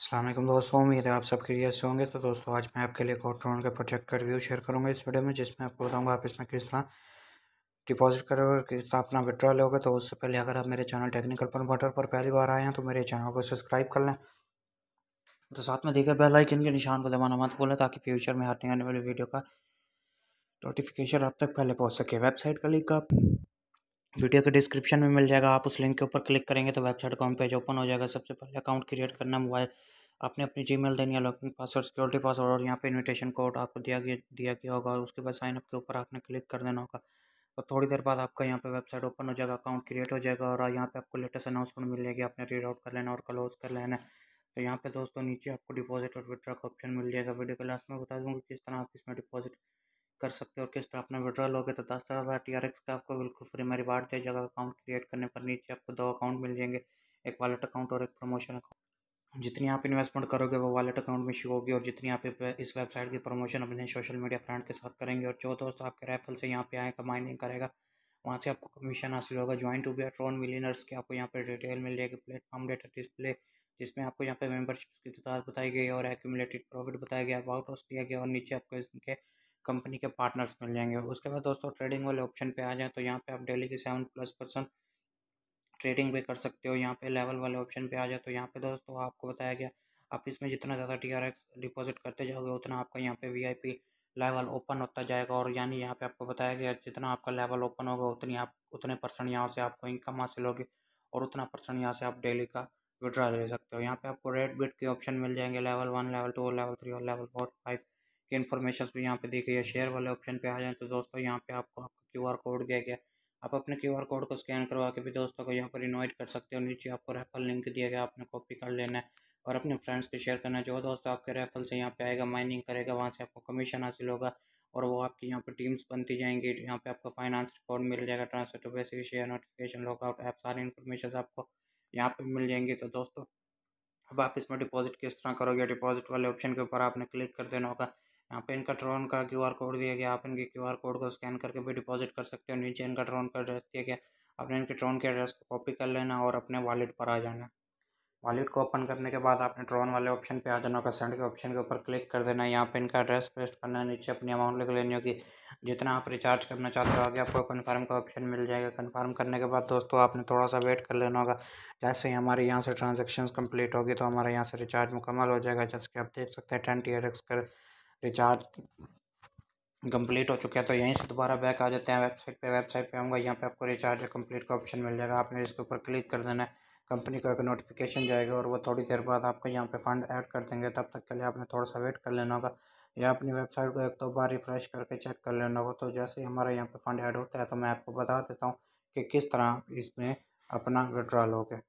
असलम दोस्तों उम्मीद है आप सब क्लियर से होंगे तो दोस्तों आज मैं आपके लिए कॉट्रॉन के प्रोजेक्ट का रिव्यू शेयर करूंगा इस वीडियो में जिसमें आपको बताऊंगा आप इसमें किस तरह डिपॉजिट करोगे और किस तरह अपना विड्रॉ लोगे तो उससे पहले अगर आप मेरे चैनल टेक्निकल मोटर पर पहली बार आए हैं तो मेरे चैनल को सब्सक्राइब कर लें तो साथ में देखे बेल आइकन के निशान को दबाना मत बोलें ताकि फ्यूचर में आने वाली वीडियो का नोटिफिकेशन आप तक पहले पहुँच सके वेबसाइट का लिंक आप वीडियो के डिस्क्रिप्शन में मिल जाएगा आप उस लिंक के ऊपर क्लिक करेंगे तो वेबसाइट का होम पेज ओपन हो जाएगा सबसे पहले अकाउंट क्रिएट करना मोबाइल आपने अपनी जी मेल देनी है लॉगिन पासवर्ड सिक्योरिटी पासवर्ड और यहाँ पे इनविटेशन कोड आपको दिया गया दिया गया होगा और उसके बाद साइनअप के ऊपर आपने क्लिक कर देना होगा और थोड़ी देर बाद आपका यहाँ पे वेबसाइट ओपन हो जाएगा अकाउंट क्रिएट हो जाएगा और यहाँ पे आपको लेटेस्ट अनाउंसमेंट मिल जाएगी आपने रीड आउट कर लेना और क्लोज कर लेना तो यहाँ पे दोस्तों नीचे आपको डिपॉजिट और विड्रा का ऑप्शन मिल जाएगा वीडियो के लास्ट में बता दूँगा किस तरह आप इसमें डिपॉजिट कर सकते हो और किस तरह अपना विड्रॉल हो गया तो दस तरह हज़ार टी आर एक्स का आपको बिल्कुल फ्री में रिवार्ड दे जाएगा अकाउंट क्रिएट करने पर नीचे आपको दो अकाउंट मिल जाएंगे एक वॉलेट अकाउंट और एक प्रमोशन अकाउंट जितनी आप इन्वेस्टमेंट करोगे वो वॉलेट अकाउंट में शो होगी और जितनी आप इस वेबसाइट की प्रमोशन अपने सोशल मीडिया फ्रेंड के साथ करेंगे और जो दोस्त आपके रेफल से यहाँ पे आएगा माइनिंग करेगा वहाँ से आपको कमीशन हासिल होगा join to be Atron millionaires की आपको यहाँ पर डिटेल मिल जाएगी प्लेटफॉर्म डेटा डिस्प्ले जिसमें आपको यहाँ पे मेंबरशिप की तादाद बताई गई और एक्यूमुलेटेड प्रॉफिट बताया गया वाउट हाउस दिया गया और नीचे आपको इसके कंपनी के पार्टनर्स मिल जाएंगे उसके बाद दोस्तों ट्रेडिंग वाले ऑप्शन पे आ जाए तो यहाँ पे आप डेली की सेवन प्लस परसेंट ट्रेडिंग भी कर सकते हो यहाँ पे लेवल वाले ऑप्शन पे आ जाए तो यहाँ पे दोस्तों आपको बताया गया आप इसमें जितना ज़्यादा टी आर एक्स डिपॉजिट करते जाओगे उतना आपका यहाँ पे V I P level open होता जाएगा और यानी यहाँ पे आपको बताया गया जितना आपका लेवल ओपन होगा उतनी आप उतने परसेंट यहाँ से आपको इनकम हासिल होगी और उतना परसेंट यहाँ से आप डेली का विड्रा ले सकते हो यहाँ पे आपको रेड बिट के ऑप्शन मिल जाएंगे level one level two level three और लेवल फोर फाइव के इन्फॉर्मेशन भी यहाँ पे है शेयर वाले ऑप्शन पे आ जाए तो दोस्तों यहाँ पे आपको आपका क्यू आर कोड दिया गया आप अपने क्यू आर कोड को स्कैन करवा के भी दोस्तों को यहाँ पर इन्वाइट कर सकते हो नीचे आपको रेफर लिंक दिया गया आपने कॉपी कर लेना है और अपने फ्रेंड्स को शेयर करना जो दोस्तों आपके रेफल से यहाँ पे आएगा माइनिंग करेगा वहाँ से आपको कमीशन हासिल होगा और वो आपकी यहाँ पर टीम्स बनती जाएंगी तो यहाँ पे आपको फाइनेंस रिकॉर्ड मिल जाएगा transfer to basic share notification lockout app सारी इन्फॉर्मेशन आपको यहाँ पे मिल जाएंगी तो दोस्तों अब आप इसमें डिपॉजिट किस तरह करोगे डिपॉजिट वाले ऑप्शन के ऊपर आपने क्लिक कर देना होगा यहाँ पे इनका ट्रोन का आर कोड दिया गया आप इनके आर कोड को स्कैन करके भी डिपॉजिट कर सकते हो नीचे इनका ट्रोन का एड्रेस दिया गया आपने इनके ट्रोन के एड्रेस को कॉपी कर लेना और अपने वॉलेट पर आ जाना वॉलेट को ओपन करने के बाद आपने ट्रोन वाले ऑप्शन पे आ जाना होगा सेंड के ऑप्शन के ऊपर क्लिक कर देना है यहाँ पे इनका एड्रेस पेस्ट करना है नीचे अपनी अमाउंट लिख लेनी होगी जितना आप रिचार्ज करना चाहते हो आगे आपको कन्फर्म का ऑप्शन मिल जाएगा कन्फर्म करने के बाद दोस्तों आपने थोड़ा सा वेट कर लेना होगा जैसे ही हमारे यहाँ से ट्रांजेक्शन कम्प्लीट होगी तो हमारे यहाँ से रिचार्ज मुकम्मल हो जाएगा जैसे कि आप देख सकते हैं टेन टी कर रिचार्ज कंप्लीट हो चुका है तो यहीं से दोबारा बैक आ जाते हैं वेबसाइट पे वेबसाइट पे आऊँगा यहाँ पे आपको रिचार्ज कंप्लीट का ऑप्शन मिल जाएगा आपने इसके ऊपर क्लिक कर देना है कंपनी का एक नोटिफिकेशन जाएगा और वो थोड़ी देर बाद आपको यहाँ पे फंड ऐड कर देंगे तब तक के लिए आपने थोड़ा सा वेट कर लेना होगा या अपनी वेबसाइट को एक दो तो बार रिफ़्रेश करके चेक कर लेना होगा तो जैसे ही हमारा यहाँ पर फंड ऐड होता है तो मैं आपको बता देता हूँ कि किस तरह इसमें अपना विड्रा लोगे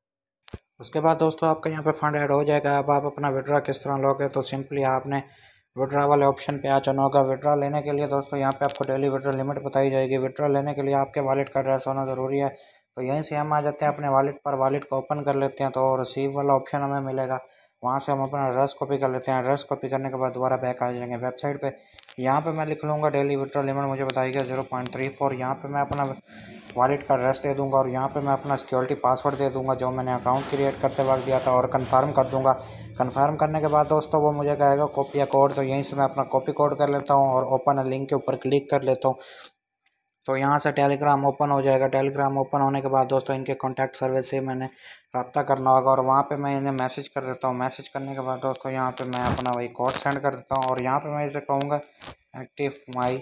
उसके बाद दोस्तों आपका यहाँ पर फंड ऐड हो जाएगा अब आप अपना विड्रा किस तरह लोगे तो सिंपली आपने विड्रा वाले ऑप्शन पे आ चुना होगा विड्रा लेने के लिए दोस्तों यहाँ पे आपको डेली विड्रा लिमिट बताई जाएगी विड्रा लेने के लिए आपके वालेट का एड्रेस होना ज़रूरी है तो यहीं से हम आ जाते हैं अपने वालेट पर वालेट को ओपन कर लेते हैं तो रिसीव वाला ऑप्शन हमें मिलेगा वहाँ से हम अपना एड्रेस कॉपी कर लेते हैं एड्रेस कॉपी करने के बाद दोबारा बैक आ जाएंगे वेबसाइट पर यहाँ पर मैं लिख लूँगा डेली विड्रा लिमिट मुझे बताएगा जीरो पॉइंट थ्री फोर यहाँ पर मैं अपना वॉलेट का एड्रेस दे दूंगा और यहाँ पे मैं अपना सिक्योरिटी पासवर्ड दे दूंगा जो मैंने अकाउंट क्रिएट करते वक्त दिया था और कंफर्म कर दूंगा कंफर्म करने के बाद दोस्तों वो मुझे कहेगा कॉपी या कोड तो यहीं से मैं अपना कॉपी कोड कर लेता हूँ और ओपन लिंक के ऊपर क्लिक कर लेता हूँ तो यहाँ से टेलीग्राम ओपन हो जाएगा टेलीग्राम ओपन होने के बाद दोस्तों इनके कॉन्टैक्ट सर्विस से मैंने रब्ता करना होगा और वहाँ पे मैं इन्हें मैसेज कर देता हूँ मैसेज करने के बाद दोस्तों यहाँ पे मैं अपना वही कोड सेंड कर देता हूँ और यहाँ पे मैं इसे कहूँगा एक्टिव माई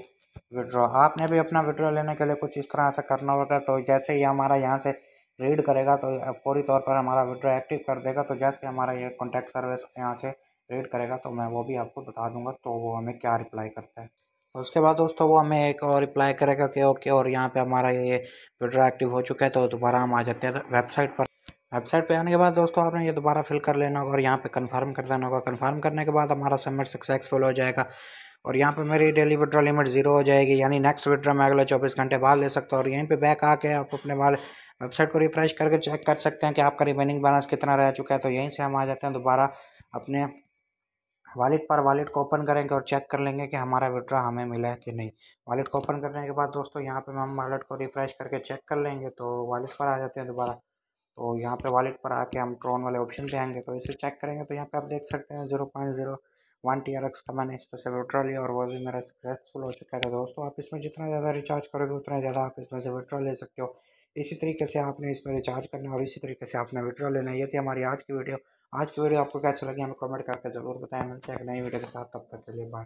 विड्रॉ आपने भी अपना विड्रॉ लेने के लिए कुछ इस तरह से करना होगा तो जैसे ही हमारा यहाँ से रीड करेगा तो फौरी तौर पर हमारा विड्रॉ एक्टिव कर देगा तो जैसे हमारा ये कॉन्टैक्ट सर्विस यहाँ से रीड करेगा तो मैं वो भी आपको बता दूंगा तो वो हमें क्या रिप्लाई करता है उसके बाद दोस्तों वो हमें एक और रिप्लाई करेगा कि ओके और यहाँ पे हमारा ये विड्रॉ एक्टिव हो चुका है तो दोबारा हम आ जाते हैं वेबसाइट पर वेबसाइट पे आने के बाद दोस्तों आपने ये दोबारा फिल कर लेना होगा और यहाँ पे कंफर्म कर देना होगा कंफर्म करने के बाद हमारा सबमिट सक्सेसफुल हो जाएगा और यहाँ पे मेरी डेली विड्रॉ लिमिट जीरो हो जाएगी यानी नेक्स्ट विड्रॉ मैं अगले चौबीस घंटे बाद ले सकता हूँ और यहीं पे बैक आके आप अपने वाले वेबसाइट को रिफ्रेश करके चेक कर सकते हैं कि आपका रिमेनिंग बैलेंस कितना रह चुका है तो यहीं से हम आ जाते हैं दोबारा अपने वॉलेट पर वॉलेट को ओपन करेंगे और चेक कर लेंगे कि हमारा विड्रा हमें मिला है कि नहीं वॉलेट को ओपन करने के बाद दोस्तों यहाँ पे हम वॉलेट को रिफ्रेश करके चेक कर लेंगे तो वॉलेट पर आ जाते हैं दोबारा तो यहाँ पे वॉलेट पर आके हम ट्रोन वाले ऑप्शन पे आएंगे तो इसे चेक करेंगे तो यहाँ पे आप देख सकते हैं zero point zero one T R X का मैंने इस पर से विड्रॉ लिया और वो भी मेरा सक्सेसफुल हो चुका है तो दोस्तों आप इसमें जितना ज़्यादा रिचार्ज करोगे उतना ज़्यादा आप इसमें से विड्रॉ ले सकते हो इसी तरीके से आपने इसमें रिचार्ज करना और इसी तरीके से आपने विड्रॉ लेना है ये थी हमारी आज की वीडियो आज की वीडियो आपको कैसे लगी हमें कमेंट करके ज़रूर बताएं मिलते हैं एक नई वीडियो के साथ तब तक के लिए बाय